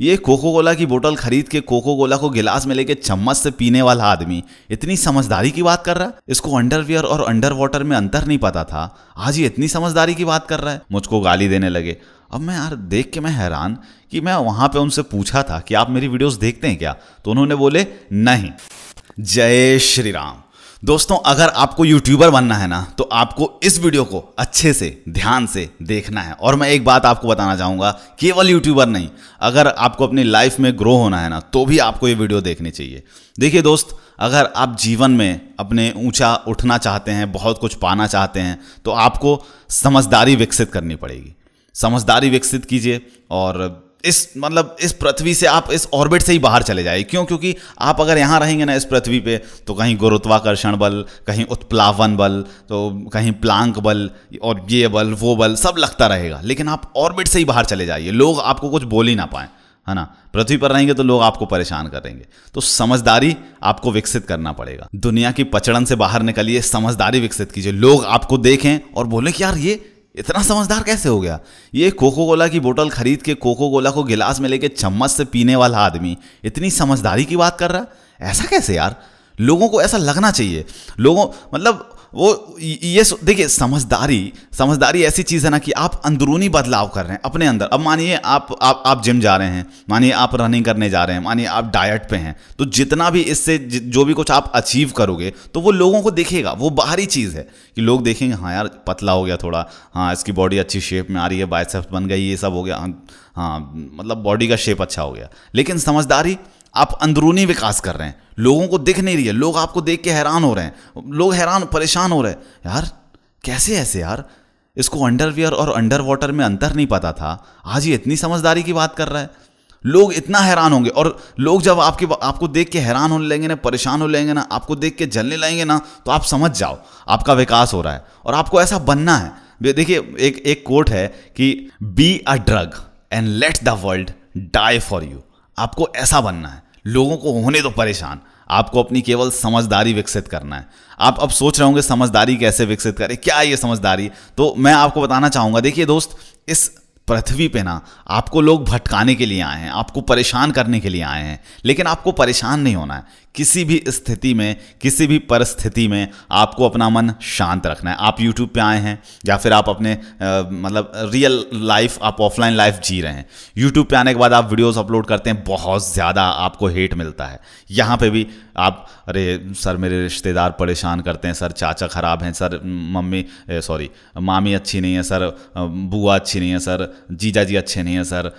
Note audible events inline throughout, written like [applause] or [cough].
ये cocoa Cola की बोतल खरीद के कोको कोला को गिलास में लेके चम्मच से पीने वाला आदमी इतनी समझदारी की बात कर रहा है इसको अंडरवियर और अंडर वाटर में अंतर नहीं पता था आज ये इतनी समझदारी की बात कर रहा है मुझको गाली देने लगे अब मैं यार देख के मैं हैरान कि मैं वहाँ पे उनसे पूछा था कि आप मेरी वीडियोस देखते हैं क्या तो उन्होंने बोले नहीं जय श्री राम दोस्तों अगर आपको यूट्यूबर बनना है ना तो आपको इस वीडियो को अच्छे से ध्यान से देखना है और मैं एक बात आपको बताना चाहूंगा केवल यूट्यूबर नहीं अगर आपको अपनी लाइफ में ग्रो होना है ना तो भी आपको ये वीडियो देखनी चाहिए देखिए दोस्त अगर आप जीवन में अपने ऊंचा उठना चाहते हैं बहुत कुछ पाना चाहते हैं तो आपको समझदारी विकसित करनी पड़ेगी समझदारी विकसित कीजिए और इस मतलब इस पृथ्वी से आप इस ऑर्बिट से ही बाहर चले जाए क्यों क्योंकि आप अगर यहाँ रहेंगे ना इस पृथ्वी पे तो कहीं गुरुत्वाकर्षण बल कहीं उत्प्लावन बल तो कहीं प्लांक बल और ये बल वो बल सब लगता रहेगा लेकिन आप ऑर्बिट से ही बाहर चले जाइए लोग आपको कुछ बोल ही ना पाए है ना पृथ्वी पर रहेंगे तो लोग आपको परेशान करेंगे तो समझदारी आपको विकसित करना पड़ेगा दुनिया की पचड़न से बाहर निकलिए समझदारी विकसित कीजिए लोग आपको देखें और बोले कि यार ये इतना समझदार कैसे हो गया ये कोको कोला की बोतल खरीद के कोको कोला को गिलास में लेके चम्मच से पीने वाला आदमी इतनी समझदारी की बात कर रहा है ऐसा कैसे यार लोगों को ऐसा लगना चाहिए लोगों मतलब वो ये देखिए समझदारी समझदारी ऐसी चीज़ है ना कि आप अंदरूनी बदलाव कर रहे हैं अपने अंदर अब मानिए आप आप आप जिम जा रहे हैं मानिए आप रनिंग करने जा रहे हैं मानिए आप डाइट पे हैं तो जितना भी इससे जो भी कुछ आप अचीव करोगे तो वो लोगों को देखेगा वो बाहरी चीज़ है कि लोग देखेंगे हाँ यार पतला हो गया थोड़ा हाँ इसकी बॉडी अच्छी शेप में आ रही है बाइसेप्स बन गई ये सब हो गया हाँ, हाँ मतलब बॉडी का शेप अच्छा हो गया लेकिन समझदारी आप अंदरूनी विकास कर रहे हैं लोगों को दिख नहीं रही है लोग आपको देख के हैरान हो रहे हैं लोग हैरान परेशान हो रहे हैं यार कैसे ऐसे यार इसको अंडरवियर और अंडर वाटर में अंतर नहीं पता था आज ये इतनी समझदारी की बात कर रहा है लोग इतना हैरान होंगे और लोग जब आपके आपको देख के हैरान होने लगेंगे ना परेशान हो लेंगे ना आपको देख के जलने लगेंगे ना तो आप समझ जाओ आपका विकास हो रहा है और आपको ऐसा बनना है देखिए एक एक कोट है कि be a drug and let the world die for you आपको ऐसा बनना है लोगों को होने दो परेशान आपको अपनी केवल समझदारी विकसित करना है आप अब सोच रहे होंगे समझदारी कैसे विकसित करें क्या ये समझदारी तो मैं आपको बताना चाहूँगा देखिए दोस्त इस पृथ्वी पे ना आपको लोग भटकाने के लिए आए हैं आपको परेशान करने के लिए आए हैं लेकिन आपको परेशान नहीं होना है किसी भी स्थिति में किसी भी परिस्थिति में आपको अपना मन शांत रखना है आप यूट्यूब पे आए हैं या फिर आप अपने आ, मतलब रियल लाइफ आप ऑफलाइन लाइफ जी रहे हैं यूट्यूब पे आने के बाद आप वीडियोस अपलोड करते हैं बहुत ज़्यादा आपको हेट मिलता है यहाँ पे भी आप अरे सर मेरे रिश्तेदार परेशान करते हैं सर चाचा ख़राब हैं सर मम्मी सॉरी मामी अच्छी नहीं है सर बुआ अच्छी नहीं है सर जीजा जी अच्छे नहीं है सर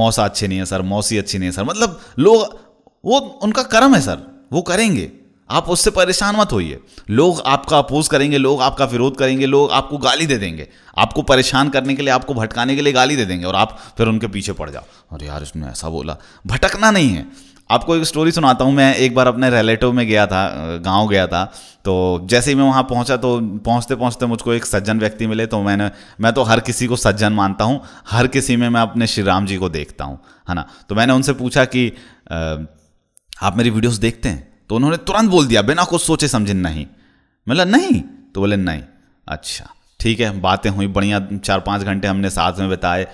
मौसा अच्छे नहीं है सर मौसी अच्छी नहीं है सर मतलब लोग वो उनका कर्म है सर वो करेंगे आप उससे परेशान मत होइए लोग आपका अपोज करेंगे लोग आपका विरोध करेंगे लोग आपको गाली दे देंगे आपको परेशान करने के लिए आपको भटकाने के लिए गाली दे देंगे और आप फिर उनके पीछे पड़ जाओ अरे यार इसने ऐसा बोला भटकना नहीं है आपको एक स्टोरी सुनाता हूँ मैं एक बार अपने रिलेटिव में गया था गांव गया था तो जैसे ही मैं वहाँ पहुँचा तो पहुँचते पहुँचते मुझको एक सज्जन व्यक्ति मिले तो मैंने मैं तो हर किसी को सज्जन मानता हूँ हर किसी में मैं अपने श्री राम जी को देखता हूँ है ना तो मैंने उनसे पूछा कि आप मेरी वीडियोस देखते हैं तो उन्होंने तुरंत बोल दिया बिना कुछ सोचे समझे नहीं मतलब नहीं तो बोले नहीं अच्छा ठीक है बातें हुई बढ़िया चार पाँच घंटे हमने साथ में बिताए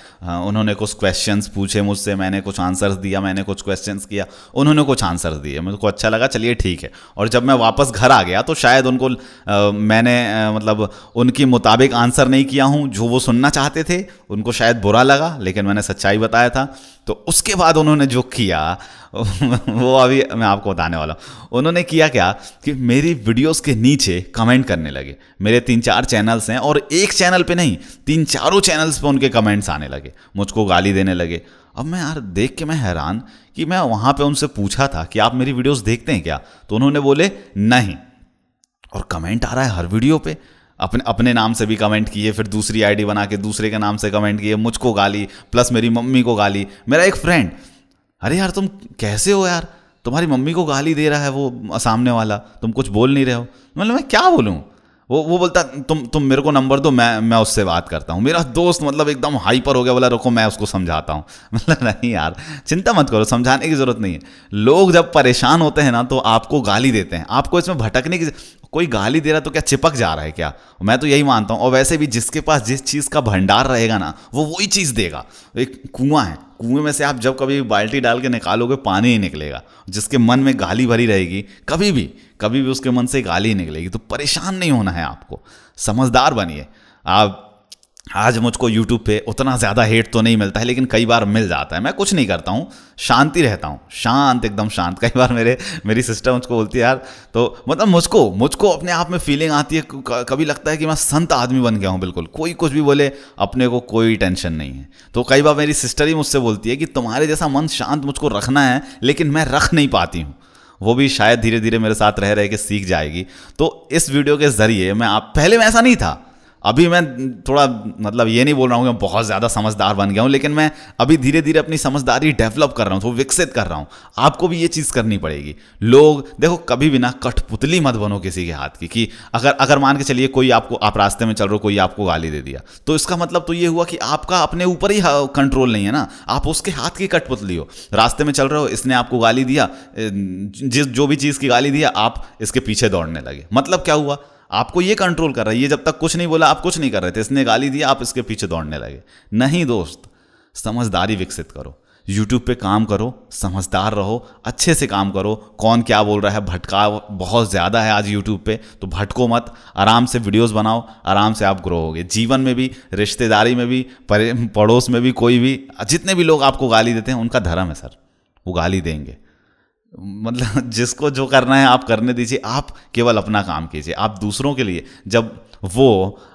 उन्होंने कुछ क्वेश्चंस पूछे मुझसे मैंने कुछ आंसर्स दिया मैंने कुछ क्वेश्चंस किया उन्होंने कुछ आंसर्स दिए मुझे को अच्छा लगा चलिए ठीक है और जब मैं वापस घर आ गया तो शायद उनको आ, मैंने आ, मतलब उनके मुताबिक आंसर नहीं किया हूँ जो वो सुनना चाहते थे उनको शायद बुरा लगा लेकिन मैंने सच्चाई बताया था तो उसके बाद उन्होंने जो किया [laughs] वो अभी मैं आपको बताने वाला हूँ उन्होंने किया क्या कि मेरी वीडियोस के नीचे कमेंट करने लगे मेरे तीन चार चैनल्स हैं और एक चैनल पे नहीं तीन चारों चैनल्स पे उनके कमेंट्स आने लगे मुझको गाली देने लगे अब मैं यार देख के मैं हैरान कि मैं वहाँ पे उनसे पूछा था कि आप मेरी वीडियोस देखते हैं क्या तो उन्होंने बोले नहीं और कमेंट आ रहा है हर वीडियो पे अपने अपने नाम से भी कमेंट किए फिर दूसरी आईडी बना के दूसरे के नाम से कमेंट किए मुझको गाली प्लस मेरी मम्मी को गाली मेरा एक फ्रेंड अरे यार तुम कैसे हो यार तुम्हारी मम्मी को गाली दे रहा है वो सामने वाला तुम कुछ बोल नहीं रहे हो मतलब मैं क्या बोलूँ वो वो बोलता तुम तुम मेरे को नंबर दो मैं मैं उससे बात करता हूँ मेरा दोस्त मतलब एकदम हाइपर हो गया बोला रुको मैं उसको समझाता हूँ [laughs] मतलब नहीं यार चिंता मत करो समझाने की ज़रूरत नहीं है लोग जब परेशान होते हैं ना तो आपको गाली देते हैं आपको इसमें भटकने की कोई गाली दे रहा तो क्या चिपक जा रहा है क्या मैं तो यही मानता हूँ और वैसे भी जिसके पास जिस चीज़ का भंडार रहेगा ना वो वही चीज़ देगा एक कुआं है कुएं में से आप जब कभी बाल्टी डाल के निकालोगे पानी ही निकलेगा जिसके मन में गाली भरी रहेगी कभी भी कभी भी उसके मन से गाली ही निकलेगी तो परेशान नहीं होना है आपको समझदार बनिए आप आज मुझको यूट्यूब पे उतना ज़्यादा हेट तो नहीं मिलता है लेकिन कई बार मिल जाता है मैं कुछ नहीं करता हूँ शांति रहता हूँ शांत एकदम शांत कई बार मेरे मेरी सिस्टर मुझको बोलती है यार तो मतलब मुझको मुझको अपने आप में फीलिंग आती है कभी लगता है कि मैं संत आदमी बन गया हूँ बिल्कुल कोई कुछ भी बोले अपने को कोई टेंशन नहीं है तो कई बार मेरी सिस्टर ही मुझसे बोलती है कि तुम्हारे जैसा मन शांत मुझको रखना है लेकिन मैं रख नहीं पाती हूँ वो भी शायद धीरे धीरे मेरे साथ रह रहे के सीख जाएगी तो इस वीडियो के ज़रिए मैं आप पहले मैं ऐसा नहीं था अभी मैं थोड़ा मतलब ये नहीं बोल रहा हूँ कि मैं बहुत ज़्यादा समझदार बन गया हूँ लेकिन मैं अभी धीरे धीरे अपनी समझदारी डेवलप कर रहा हूँ तो विकसित कर रहा हूँ आपको भी ये चीज़ करनी पड़ेगी लोग देखो कभी भी ना कठपुतली मत बनो किसी के हाथ की कि अगर अगर मान के चलिए कोई आपको आप रास्ते में चल रहे हो कोई आपको गाली दे दिया तो इसका मतलब तो ये हुआ कि आपका अपने ऊपर ही कंट्रोल हाँ, नहीं है ना आप उसके हाथ की कठपुतली हो रास्ते में चल रहे हो इसने आपको गाली दिया जिस जो भी चीज़ की गाली दिया आप इसके पीछे दौड़ने लगे मतलब क्या हुआ आपको ये कंट्रोल कर रहा है ये जब तक कुछ नहीं बोला आप कुछ नहीं कर रहे थे इसने गाली दी आप इसके पीछे दौड़ने लगे नहीं दोस्त समझदारी विकसित करो यूट्यूब पे काम करो समझदार रहो अच्छे से काम करो कौन क्या बोल रहा है भटकाव बहुत ज़्यादा है आज यूट्यूब पे तो भटको मत आराम से वीडियोस बनाओ आराम से आप ग्रो होगे जीवन में भी रिश्तेदारी में भी पड़ोस में भी कोई भी जितने भी लोग आपको गाली देते हैं उनका धर्म है सर वो गाली देंगे मतलब [laughs] जिसको जो करना है आप करने दीजिए आप केवल अपना काम कीजिए आप दूसरों के लिए जब वो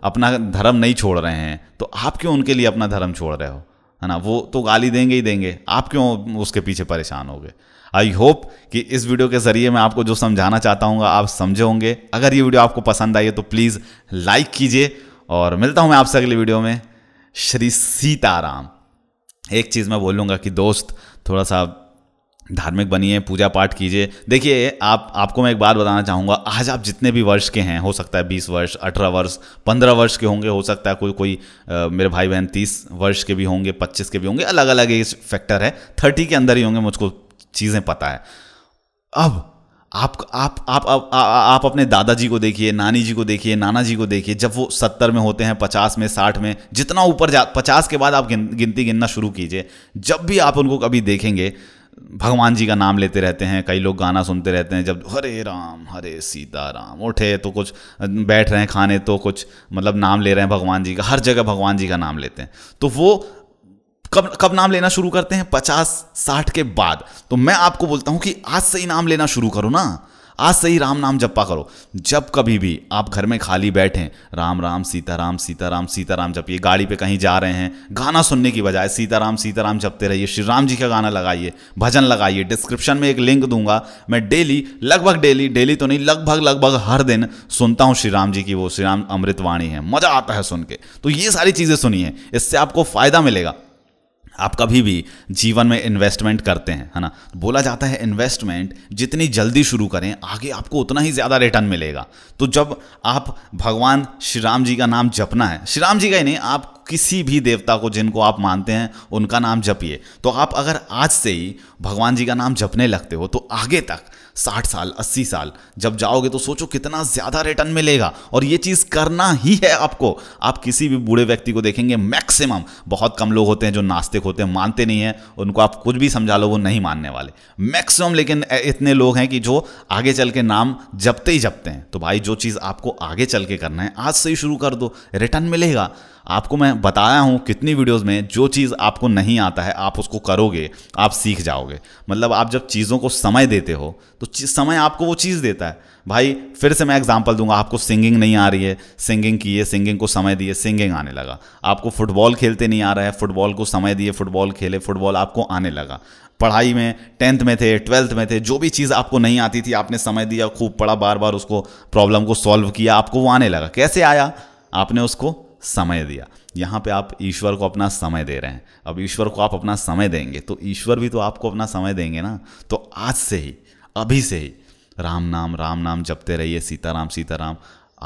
अपना धर्म नहीं छोड़ रहे हैं तो आप क्यों उनके लिए अपना धर्म छोड़ रहे हो है ना वो तो गाली देंगे ही देंगे आप क्यों उसके पीछे परेशान होगे आई होप कि इस वीडियो के ज़रिए मैं आपको जो समझाना चाहता हूँ आप समझे होंगे अगर ये वीडियो आपको पसंद आई है तो प्लीज़ लाइक कीजिए और मिलता हूँ मैं आपसे अगली वीडियो में श्री सीताराम एक चीज़ मैं बोलूँगा कि दोस्त थोड़ा सा धार्मिक बनिए पूजा पाठ कीजिए देखिए आप आपको मैं एक बात बताना चाहूँगा आज आप जितने भी वर्ष के हैं हो सकता है बीस वर्ष अठारह वर्ष पंद्रह वर्ष के होंगे हो सकता है कोई कोई आ, मेरे भाई बहन तीस वर्ष के भी होंगे पच्चीस के भी होंगे अलग अलग एज फैक्टर है थर्टी के अंदर ही होंगे मुझको चीज़ें पता है अब आप आप आप आप, आप, आप अपने दादाजी को देखिए नानी जी को देखिए नाना जी को देखिए जब वो सत्तर में होते हैं पचास में साठ में जितना ऊपर जा पचास के बाद आप गिन, गिनती गिनना शुरू कीजिए जब भी आप उनको कभी देखेंगे भगवान जी का नाम लेते रहते हैं कई लोग गाना सुनते रहते हैं जब हरे राम हरे सीता राम उठे तो कुछ बैठ रहे हैं खाने तो कुछ मतलब नाम ले रहे हैं भगवान जी का हर जगह भगवान जी का नाम लेते हैं तो वो कब कब नाम लेना शुरू करते हैं पचास साठ के बाद तो मैं आपको बोलता हूँ कि आज से ही नाम लेना शुरू करो ना आज से ही राम नाम जपा करो जब कभी भी आप घर में खाली बैठें राम राम सीताराम सीताराम सीताराम जपिए गाड़ी पे कहीं जा रहे हैं गाना सुनने की बजाय सीताराम सीताराम जपते रहिए श्री राम जी का गाना लगाइए भजन लगाइए डिस्क्रिप्शन में एक लिंक दूंगा मैं डेली लगभग डेली डेली तो नहीं लगभग लगभग हर दिन सुनता हूँ श्री राम जी की वो श्री राम अमृतवाणी है मज़ा आता है सुन के तो ये सारी चीज़ें सुनिए इससे आपको फ़ायदा मिलेगा आप कभी भी जीवन में इन्वेस्टमेंट करते हैं है ना बोला जाता है इन्वेस्टमेंट जितनी जल्दी शुरू करें आगे आपको उतना ही ज़्यादा रिटर्न मिलेगा तो जब आप भगवान श्री राम जी का नाम जपना है श्री राम जी का ही नहीं आप किसी भी देवता को जिनको आप मानते हैं उनका नाम जपिए तो आप अगर आज से ही भगवान जी का नाम जपने लगते हो तो आगे तक साठ साल अस्सी साल जब जाओगे तो सोचो कितना ज़्यादा रिटर्न मिलेगा और ये चीज़ करना ही है आपको आप किसी भी बूढ़े व्यक्ति को देखेंगे मैक्सिमम बहुत कम लोग होते हैं जो नास्तिक होते हैं मानते नहीं हैं उनको आप कुछ भी समझा लो वो नहीं मानने वाले मैक्सिमम लेकिन इतने लोग हैं कि जो आगे चल के नाम जपते ही जपते हैं तो भाई जो चीज़ आपको आगे चल के करना है आज से ही शुरू कर दो रिटर्न मिलेगा आपको मैं बताया हूँ कितनी वीडियोस में जो चीज़ आपको नहीं आता है आप उसको करोगे आप सीख जाओगे मतलब आप जब चीज़ों को समय देते हो तो समय आपको वो चीज़ देता है भाई फिर से मैं एग्जांपल दूंगा आपको सिंगिंग नहीं आ रही है सिंगिंग किए सिंगिंग को समय दिए सिंगिंग आने लगा आपको फुटबॉल खेलते नहीं आ रहा है फुटबॉल को समय दिए फुटबॉल खेले फुटबॉल आपको आने लगा पढ़ाई में टेंथ में थे ट्वेल्थ में थे जो भी चीज़ आपको नहीं आती थी आपने समय दिया खूब पढ़ा बार बार उसको प्रॉब्लम को सॉल्व किया आपको वो आने लगा कैसे आया आपने उसको समय दिया यहाँ पे आप ईश्वर को अपना समय दे रहे हैं अब ईश्वर को आप अपना समय देंगे तो ईश्वर भी तो आपको अपना समय देंगे ना तो आज से ही अभी से ही राम नाम राम नाम जपते रहिए सीताराम सीताराम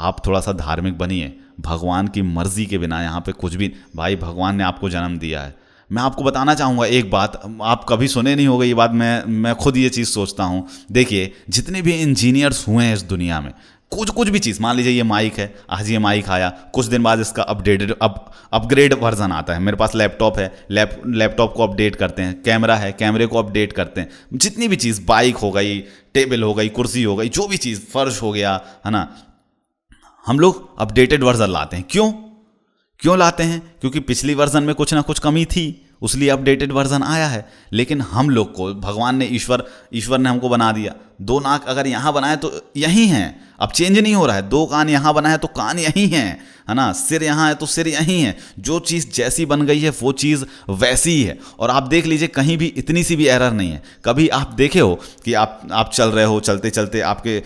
आप थोड़ा सा धार्मिक बनिए भगवान की मर्ज़ी के बिना यहाँ पे कुछ भी भाई भगवान ने आपको जन्म दिया है मैं आपको बताना चाहूँगा एक बात आप कभी सुने नहीं होगा ये बात मैं मैं खुद ये चीज़ सोचता हूँ देखिए जितने भी इंजीनियर्स हुए हैं इस दुनिया में कुछ कुछ भी चीज़ मान लीजिए ये माइक है आज ये माइक आया कुछ दिन बाद इसका अपडेटेड अप अपग्रेड वर्जन आता है मेरे पास लैपटॉप है लैप लैपटॉप को अपडेट करते हैं कैमरा है कैमरे को अपडेट करते हैं जितनी भी चीज़ बाइक हो गई टेबल हो गई कुर्सी हो गई जो भी चीज़ फर्श हो गया है ना हम लोग अपडेटेड वर्जन लाते हैं क्यों क्यों लाते हैं क्योंकि पिछली वर्जन में कुछ ना कुछ कमी थी उसलिए अपडेटेड वर्जन आया है लेकिन हम लोग को भगवान ने ईश्वर ईश्वर ने हमको बना दिया दो नाक अगर यहाँ बनाए तो यहीं हैं अब चेंज नहीं हो रहा है दो कान यहाँ बना है तो कान यहीं हैं है ना सिर यहाँ है तो सिर यहीं है जो चीज़ जैसी बन गई है वो चीज़ वैसी ही है और आप देख लीजिए कहीं भी इतनी सी भी एरर नहीं है कभी आप देखे हो कि आप आप चल रहे हो चलते चलते आपके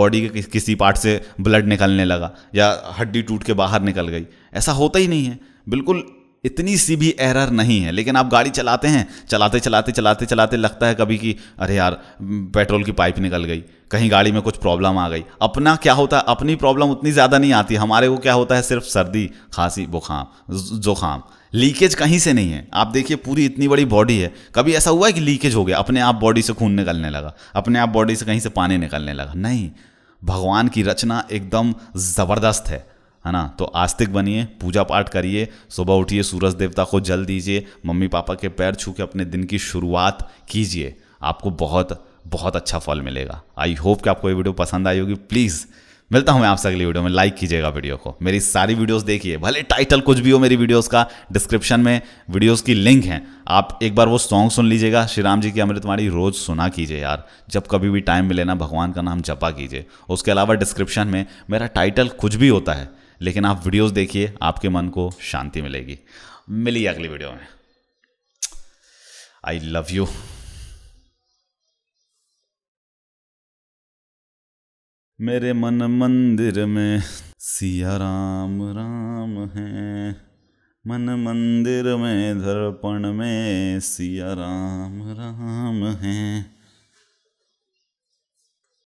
बॉडी के किसी पार्ट से ब्लड निकलने लगा या हड्डी टूट के बाहर निकल गई ऐसा होता ही नहीं है बिल्कुल इतनी सी भी एरर नहीं है लेकिन आप गाड़ी चलाते हैं चलाते चलाते चलाते चलाते लगता है कभी कि अरे यार पेट्रोल की पाइप निकल गई कहीं गाड़ी में कुछ प्रॉब्लम आ गई अपना क्या होता है अपनी प्रॉब्लम उतनी ज़्यादा नहीं आती हमारे को क्या होता है सिर्फ सर्दी खांसी बुखाम जुखाम लीकेज कहीं से नहीं है आप देखिए पूरी इतनी बड़ी बॉडी है कभी ऐसा हुआ है कि लीकेज हो गया अपने आप बॉडी से खून निकलने लगा अपने आप बॉडी से कहीं से पानी निकलने लगा नहीं भगवान की रचना एकदम ज़बरदस्त है है ना तो आस्तिक बनिए पूजा पाठ करिए सुबह उठिए सूरज देवता को जल दीजिए मम्मी पापा के पैर छू के अपने दिन की शुरुआत कीजिए आपको बहुत बहुत अच्छा फल मिलेगा आई होप कि आपको ये वीडियो पसंद आई होगी प्लीज़ मिलता हूँ मैं आपसे अगली वीडियो में लाइक कीजिएगा वीडियो को मेरी सारी वीडियोस देखिए भले टाइटल कुछ भी हो मेरी वीडियोस का डिस्क्रिप्शन में वीडियोस की लिंक है आप एक बार वो सॉन्ग सुन लीजिएगा श्री राम जी की अमृतवाणी रोज सुना कीजिए यार जब कभी भी टाइम मिले ना भगवान का नाम जपा कीजिए उसके अलावा डिस्क्रिप्शन में मेरा टाइटल कुछ भी होता है लेकिन आप वीडियोस देखिए आपके मन को शांति मिलेगी मिली अगली वीडियो में आई लव यू मेरे मन मंदिर में सिया राम राम है मन मंदिर में दर्पण में सिया राम राम है